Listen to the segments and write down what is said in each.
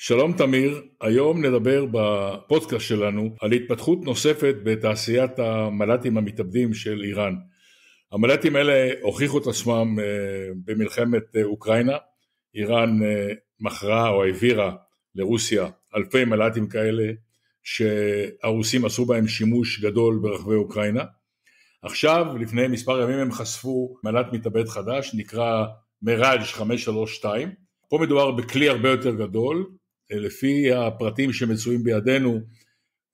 שלום תמיר, היום נדבר בפודקאסט שלנו על התפתחות נוספת בתעשיית המל"טים המתאבדים של איראן. המל"טים האלה הוכיחו את עצמם אה, במלחמת אה, אוקראינה, איראן אה, מכרה או העבירה לרוסיה אלפי מל"טים כאלה שהרוסים עשו בהם שימוש גדול ברחבי אוקראינה. עכשיו, לפני מספר ימים הם חשפו מל"ט מתאבד חדש, נקרא מראז' 532. פה מדובר בכלי הרבה יותר גדול, לפי הפרטים שמצויים בידינו,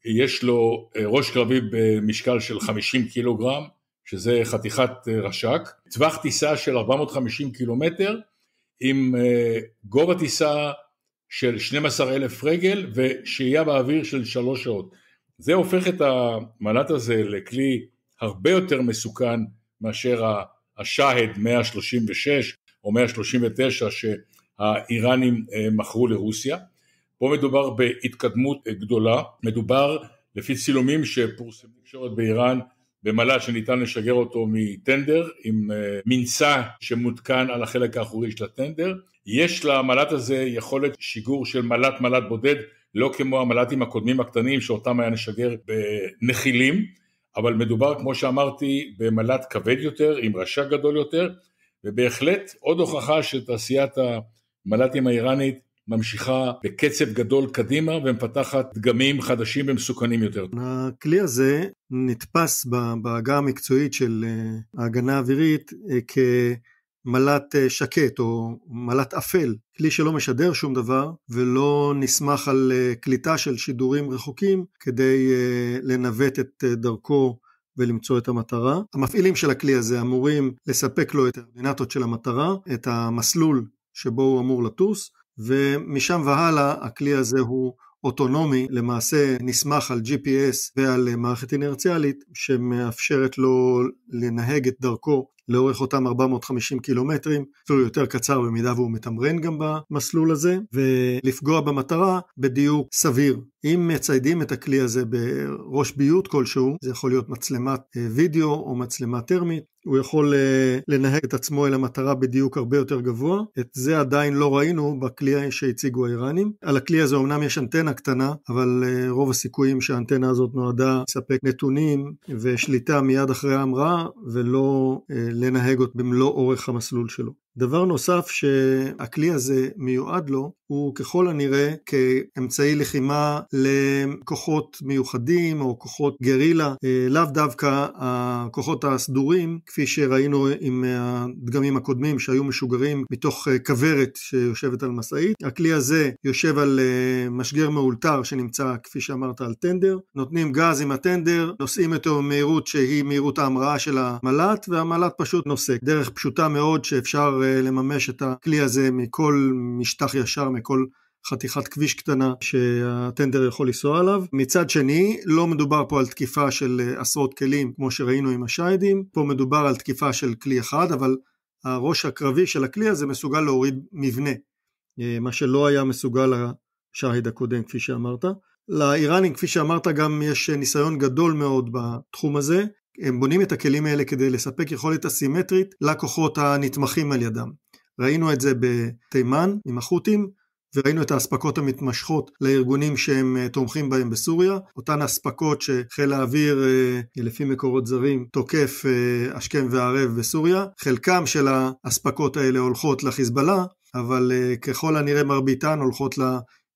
יש לו אה, ראש קרבי במשקל של 50 קילוגרם, שזה חתיכת אה, רש"ק, טווח טיסה של 450 קילומטר, עם אה, גובה טיסה של 12,000 רגל ושהייה באוויר של שלוש שעות. זה הופך את המל"ט הזה לכלי הרבה יותר מסוכן מאשר השהד 136 או 139 שהאיראנים מכרו לרוסיה. פה מדובר בהתקדמות אה, גדולה, מדובר לפי צילומים שפורסמו בתקשורת באיראן במל"ש שניתן לשגר אותו מטנדר עם אה, מנסה שמותקן על החלק האחורי של הטנדר. יש למל"ט הזה יכולת שיגור של מל"ט מל"ט בודד, לא כמו המל"טים הקודמים הקטנים שאותם היה נשגר בנחילים, אבל מדובר כמו שאמרתי במל"ט כבד יותר, עם רשע גדול יותר, ובהחלט עוד הוכחה שתעשיית המל"טים האיראנית ממשיכה בקצב גדול קדימה ומפתחת דגמים חדשים ומסוכנים יותר. הכלי הזה נתפס בעגה המקצועית של אה, ההגנה האווירית אה, כמל"ט אה, שקט או מל"ט אפל, כלי שלא משדר שום דבר ולא נסמך על קליטה של שידורים רחוקים כדי לנווט את דרכו ולמצוא את המטרה. המפעילים של הכלי הזה אמורים לספק לו את הארדינטות של המטרה, את המסלול שבו הוא אמור לטוס, ומשם והלאה הכלי הזה הוא אוטונומי, למעשה נסמך על GPS ועל מערכת אינרציאלית שמאפשרת לו לנהג את דרכו לאורך אותם 450 קילומטרים, אפילו יותר קצר במידה והוא מתמרן גם במסלול הזה, ולפגוע במטרה בדיוק סביר. אם מציידים את הכלי הזה בראש ביות כלשהו, זה יכול להיות מצלמת אה, וידאו או מצלמה טרמית, הוא יכול אה, לנהג את עצמו אל המטרה בדיוק הרבה יותר גבוה. את זה עדיין לא ראינו בכלי שהציגו האיראנים. על הכלי הזה אמנם יש אנטנה קטנה, אבל אה, רוב הסיכויים שהאנטנה הזאת נועדה לספק נתונים ושליטה מיד אחרי ההמראה, ולא אה, לנהג במלוא אורך המסלול שלו. דבר נוסף שהכלי הזה מיועד לו הוא ככל הנראה כאמצעי לחימה לכוחות מיוחדים או כוחות גרילה, אה, לאו דווקא הכוחות הסדורים כפי שראינו עם הדגמים הקודמים שהיו משוגרים מתוך אה, כוורת שיושבת על משאית. הכלי הזה יושב על אה, משגר מאולתר שנמצא כפי שאמרת על טנדר, נותנים גז עם הטנדר, נוסעים איתו במהירות שהיא מהירות ההמראה של המל"ט והמל"ט פשוט נוסק. דרך פשוטה מאוד שאפשר לממש את הכלי הזה מכל משטח ישר, מכל חתיכת כביש קטנה שהטנדר יכול לנסוע עליו. מצד שני, לא מדובר פה על תקיפה של אה, עשרות כלים כמו שראינו עם השיידים, פה מדובר על תקיפה של כלי אחד, אבל הראש הקרבי של הכלי הזה מסוגל להוריד מבנה, אה, מה שלא היה מסוגל השייד הקודם כפי שאמרת. לאיראנים כפי שאמרת גם יש אה, ניסיון גדול מאוד בתחום הזה, הם בונים את הכלים האלה כדי לספק יכולת אסימטרית לכוחות הנתמכים על ידם. ראינו את זה בתימן עם החות'ים, וראינו את האספקות המתמשכות לארגונים שהם אה, תומכים בהם בסוריה, אותן אספקות שחיל האוויר, אה, לפי מקורות זרים, תוקף אה, השכם והערב בסוריה, חלקם של האספקות האלה הולכות לחיזבאללה, אבל ככל הנראה מרביתן הולכות ל...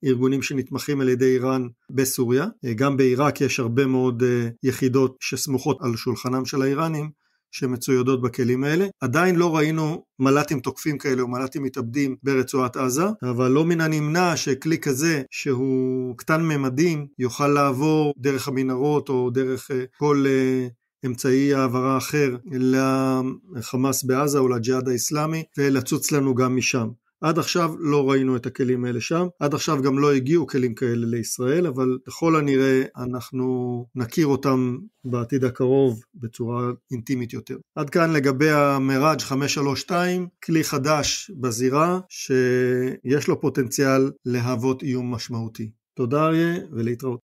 ארגונים שנתמכים על ידי איראן בסוריה. אה, גם בעיראק יש הרבה מאוד אה, יחידות שסמוכות על שולחנם של האיראנים שמצוידות בכלים האלה. עדיין לא ראינו מל"טים תוקפים כאלה או מל"טים מתאבדים ברצועת עזה, אבל לא מן הנמנע שכלי כזה שהוא קטן ממדים יוכל לעבור דרך המנהרות או דרך אה, כל אמצעי העברה אחר לחמאס בעזה או לג'יהאד האיסלאמי ולצוץ לנו גם משם. עד עכשיו לא ראינו את הכלים האלה שם, עד עכשיו גם לא הגיעו כלים כאלה לישראל, אבל ככל הנראה אנחנו נכיר אותם בעתיד הקרוב בצורה אינטימית יותר. עד כאן לגבי המראג' 532, כלי חדש בזירה שיש לו פוטנציאל להוות איום משמעותי. תודה אריה ולהתראות.